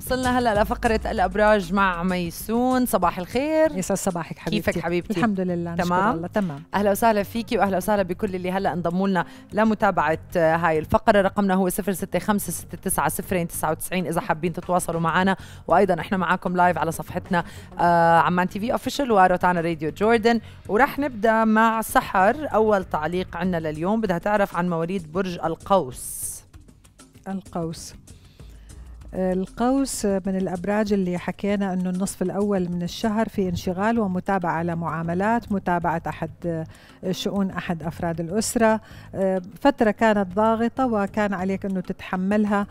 وصلنا هلا لفقرة الأبراج مع ميسون صباح الخير يسعد صباحك حبيبتي كيفك حبيبتي الحمد لله تمام الله تمام أهلا وسهلا فيكي وأهلا وسهلا بكل اللي هلا انضموا لنا لمتابعة هاي الفقرة رقمنا هو 0656690299 إذا حابين تتواصلوا معنا وأيضا إحنا معاكم لايف على صفحتنا آه عمان تي في أوفيشال وروتانا راديو جوردن ورح نبدأ مع سحر أول تعليق عنا لليوم بدها تعرف عن مواليد برج القوس القوس القوس من الأبراج اللي حكينا أنه النصف الأول من الشهر في انشغال ومتابعة لمعاملات متابعة أحد شؤون أحد أفراد الأسرة فترة كانت ضاغطة وكان عليك أنه تتحملها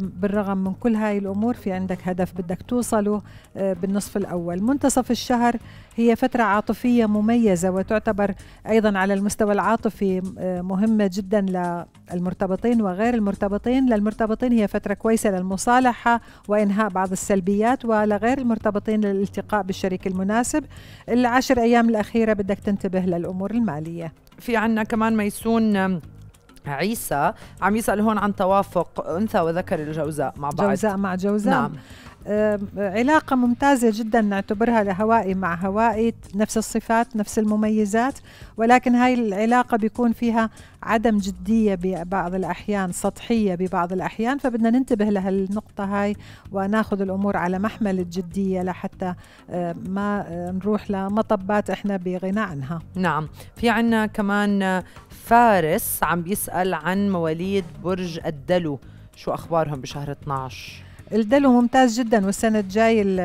بالرغم من كل هاي الأمور في عندك هدف بدك توصله بالنصف الأول منتصف الشهر هي فترة عاطفية مميزة وتعتبر أيضا على المستوى العاطفي مهمة جدا للمرتبطين وغير المرتبطين للمرتبطين هي فترة كويسة للمصادرة المصالحة وإنهاء بعض السلبيات ولغير المرتبطين للالتقاء بالشريك المناسب العشر أيام الأخيرة بدك تنتبه للأمور المالية في عنا كمان ميسون عيسى عم يسأل هون عن توافق أنثى وذكر الجوزاء مع بعض جوزاء مع جوزاء نعم علاقة ممتازة جدا نعتبرها لهوائي مع هوائي نفس الصفات نفس المميزات ولكن هاي العلاقة بيكون فيها عدم جدية ببعض الأحيان سطحية ببعض الأحيان فبدنا ننتبه لهالنقطة هاي وناخذ الأمور على محمل الجدية لحتى ما نروح لمطبات إحنا بغنى عنها نعم في عنا كمان فارس عم بيسأل عن مواليد برج الدلو شو أخبارهم بشهر 12 الدلو ممتاز جدا والسنه الجاي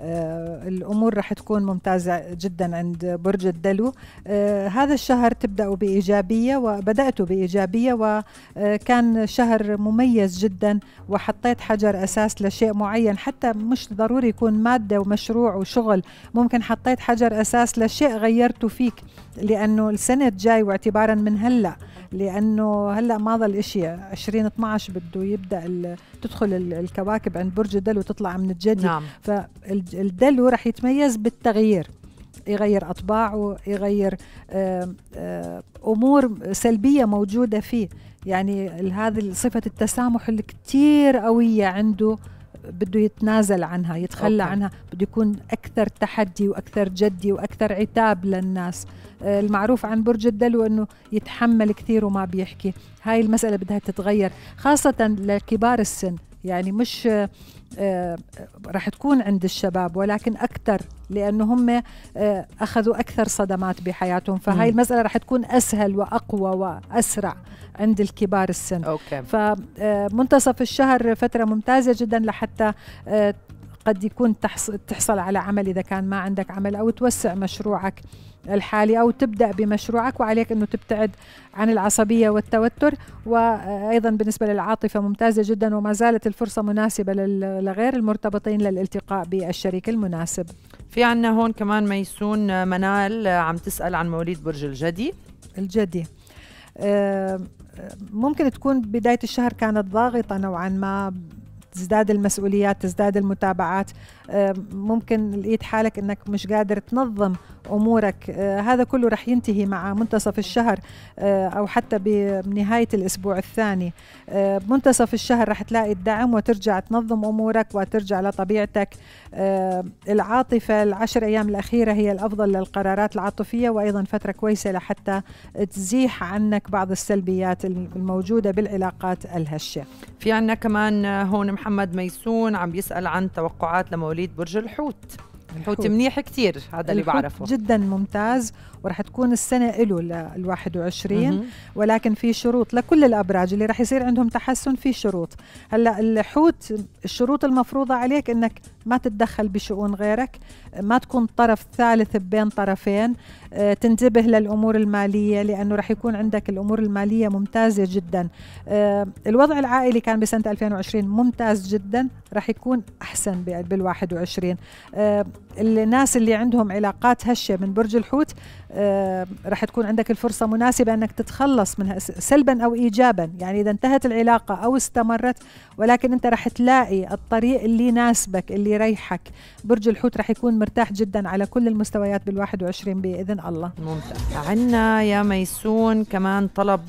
آه، الامور رح تكون ممتازه جدا عند برج الدلو آه، هذا الشهر تبدأ بايجابيه وبدأت بايجابيه وكان آه، شهر مميز جدا وحطيت حجر اساس لشيء معين حتى مش ضروري يكون ماده ومشروع وشغل ممكن حطيت حجر اساس لشيء غيرته فيك لانه السنه الجاي واعتبارا من هلا لانه هلا شيء 20 12 بده يبدا تدخل الكواكب عند برج الدلو وتطلع من الجدي نعم. فالدلو رح يتميز بالتغيير يغير اطباعه يغير امور سلبيه موجوده فيه يعني هذه صفه التسامح اللي كثير قويه عنده بده يتنازل عنها يتخلى أوكي. عنها بده يكون أكثر تحدي وأكثر جدي وأكثر عتاب للناس آه، المعروف عن برج الدلو أنه يتحمل كثير وما بيحكي هاي المسألة بدها تتغير خاصة لكبار السن يعني مش آه، آه، رح تكون عند الشباب ولكن أكثر لأنه هم آه، أخذوا أكثر صدمات بحياتهم فهاي المسألة رح تكون أسهل وأقوى وأسرع عند الكبار السن أوكي. فمنتصف الشهر فترة ممتازة جدا لحتى قد يكون تحصل على عمل إذا كان ما عندك عمل أو توسع مشروعك الحالي أو تبدأ بمشروعك وعليك أنه تبتعد عن العصبية والتوتر وأيضا بالنسبة للعاطفة ممتازة جدا وما زالت الفرصة مناسبة لغير المرتبطين للالتقاء بالشريك المناسب في عنا هون كمان ميسون منال عم تسأل عن مواليد برج الجدي الجدي آه، ممكن تكون بداية الشهر كانت ضاغطة نوعا ما تزداد المسؤوليات تزداد المتابعات ممكن لقيت حالك انك مش قادر تنظم امورك آه، هذا كله رح ينتهي مع منتصف الشهر آه، او حتى بنهايه الاسبوع الثاني آه، منتصف الشهر رح تلاقي الدعم وترجع تنظم امورك وترجع لطبيعتك العاطفه العشر ايام الاخيره هي الافضل للقرارات العاطفيه وايضا فتره كويسه لحتى تزيح عنك بعض السلبيات الموجوده بالعلاقات الهشه في عنا كمان هون محمد ميسون عم بيسال عن توقعات لمولد مواليد برج الحوت الحوت منيح كثير هذا اللي بعرفه جدا ممتاز ورح تكون السنة له لل 21 ولكن في شروط لكل الأبراج اللي رح يصير عندهم تحسن في شروط هلا الحوت الشروط المفروضة عليك إنك ما تتدخل بشؤون غيرك ما تكون طرف ثالث بين طرفين آه، تنتبه للأمور المالية لأنه رح يكون عندك الأمور المالية ممتازة جدا آه، الوضع العائلي كان بسنة 2020 ممتاز جدا رح يكون أحسن بال 21 آه، الناس اللي عندهم علاقات هشة من برج الحوت آه، رح تكون عندك الفرصة مناسبة أنك تتخلص منها سلبا أو إيجابا يعني إذا انتهت العلاقة أو استمرت ولكن أنت رح تلاقي الطريق اللي يناسبك اللي يريحك برج الحوت رح يكون مرتاح جدا على كل المستويات بال21 بإذن الله ممتاز عنا يا ميسون كمان طلب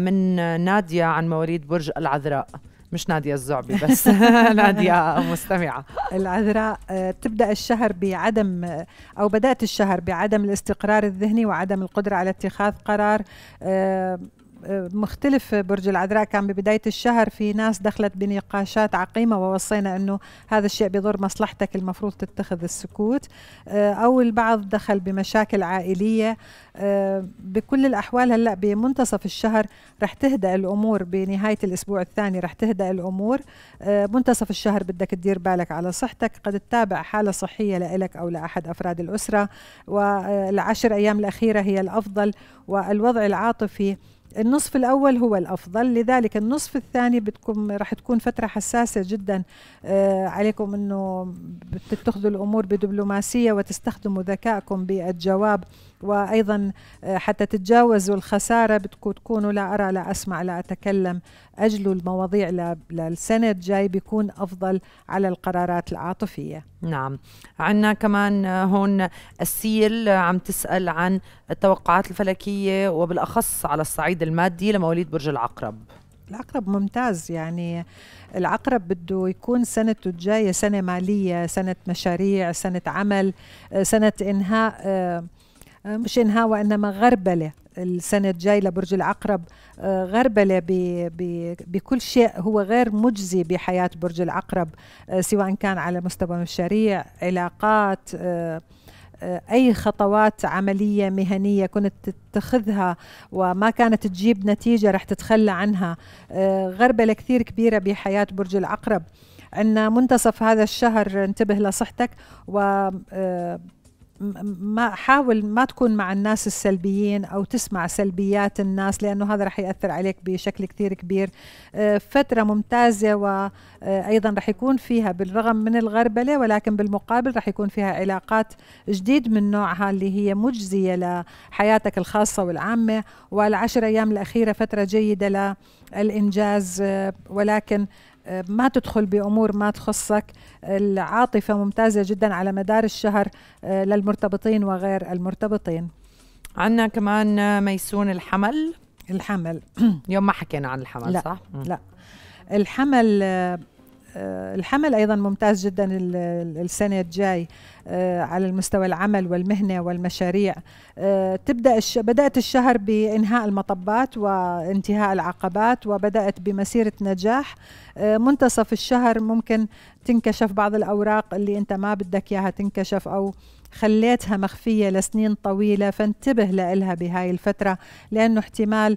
من نادية عن مواليد برج العذراء مش ناديه الزعبي بس ناديه مستمعه العذراء آه، تبدا الشهر بعدم آه، او بدات الشهر بعدم الاستقرار الذهني وعدم القدره على اتخاذ قرار آه، مختلف برج العذراء كان ببداية الشهر في ناس دخلت بنقاشات عقيمة ووصينا أنه هذا الشيء بيضر مصلحتك المفروض تتخذ السكوت آه، أو البعض دخل بمشاكل عائلية آه، بكل الأحوال هلأ بمنتصف الشهر رح تهدأ الأمور بنهاية الأسبوع الثاني رح تهدأ الأمور آه، منتصف الشهر بدك تدير بالك على صحتك قد تتابع حالة صحية لإلك أو لأحد أفراد الأسرة والعشر أيام الأخيرة هي الأفضل والوضع العاطفي النصف الأول هو الأفضل لذلك النصف الثاني بتكون رح تكون فترة حساسة جدا آه عليكم أنه تتخذوا الأمور بدبلوماسية وتستخدموا ذكائكم بالجواب وأيضا آه، حتى تتجاوزوا الخسارة بدكم تكونوا لا أرى لا أسمع لا أتكلم أجلوا المواضيع للسنة الجاي بيكون أفضل على القرارات العاطفية نعم عندنا كمان آه، هون السيل آه، عم تسأل عن التوقعات الفلكية وبالأخص على الصعيد المادي لمواليد برج العقرب العقرب ممتاز يعني العقرب بده يكون سنته الجاية سنة مالية سنة مشاريع سنة عمل سنة إنهاء آه، مش انهاء وانما غربله السنه الجاي لبرج العقرب آه، غربله بكل شيء هو غير مجزي بحياه برج العقرب آه، سواء كان على مستوى مشاريع علاقات اي خطوات عمليه مهنيه كنت تتخذها وما كانت تجيب نتيجه رح تتخلى عنها غربله كثير كبيره بحياه برج العقرب عندنا منتصف هذا الشهر انتبه لصحتك و ما حاول ما تكون مع الناس السلبيين او تسمع سلبيات الناس لانه هذا رح ياثر عليك بشكل كثير كبير آه، فتره ممتازه وايضا آه، رح يكون فيها بالرغم من الغربله ولكن بالمقابل رح يكون فيها علاقات جديد من نوعها اللي هي مجزيه لحياتك الخاصه والعامه والعشر ايام الاخيره فتره جيده للانجاز آه، ولكن ما تدخل بامور ما تخصك العاطفه ممتازه جدا على مدار الشهر آه، للمرتبطين وغير المرتبطين عندنا كمان آه، ميسون الحمل الحمل يوم ما حكينا عن الحمل لا صح لا الحمل آه، آه، الحمل ايضا ممتاز جدا السنه الجاي آه، على المستوى العمل والمهنه والمشاريع آه، تبدا بدات الشهر بانهاء المطبات وانتهاء العقبات وبدات بمسيره نجاح منتصف الشهر ممكن تنكشف بعض الاوراق اللي انت ما بدك اياها تنكشف او خليتها مخفية لسنين طويلة فانتبه لها بهاي الفترة لأنه احتمال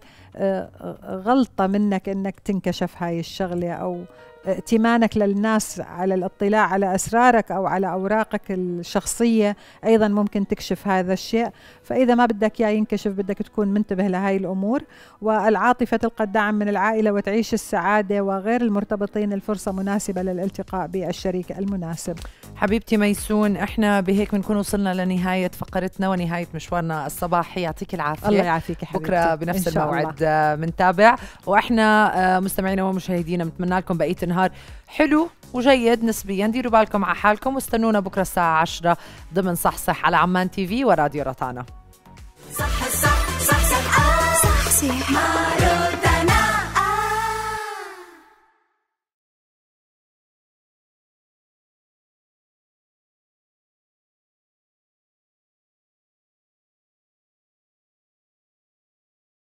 غلطة منك أنك تنكشف هاي الشغلة أو ائتمانك للناس على الاطلاع على اسرارك او على اوراقك الشخصيه ايضا ممكن تكشف هذا الشيء فاذا ما بدك اياه ينكشف بدك تكون منتبه لهي الامور والعاطفه تلقى الدعم من العائله وتعيش السعاده وغير المرتبطين الفرصه مناسبه للالتقاء بالشريك المناسب حبيبتي ميسون احنا بهيك بنكون وصلنا لنهايه فقرتنا ونهايه مشوارنا الصباحي يعطيك العافيه الله يعافيك حبيبتي بكره بنفس الموعد بنتابع واحنا آه، مستمعينا ومشاهدينا بنتمنى لكم بقيه النهار حلو وجيد نسبيا ديروا بالكم على حالكم واستنونا بكره الساعه 10 ضمن صحصح على عمان تي في وراديو رطانه صح صح صح صح, صح, صح, صح, صح, صح, صح, صح, صح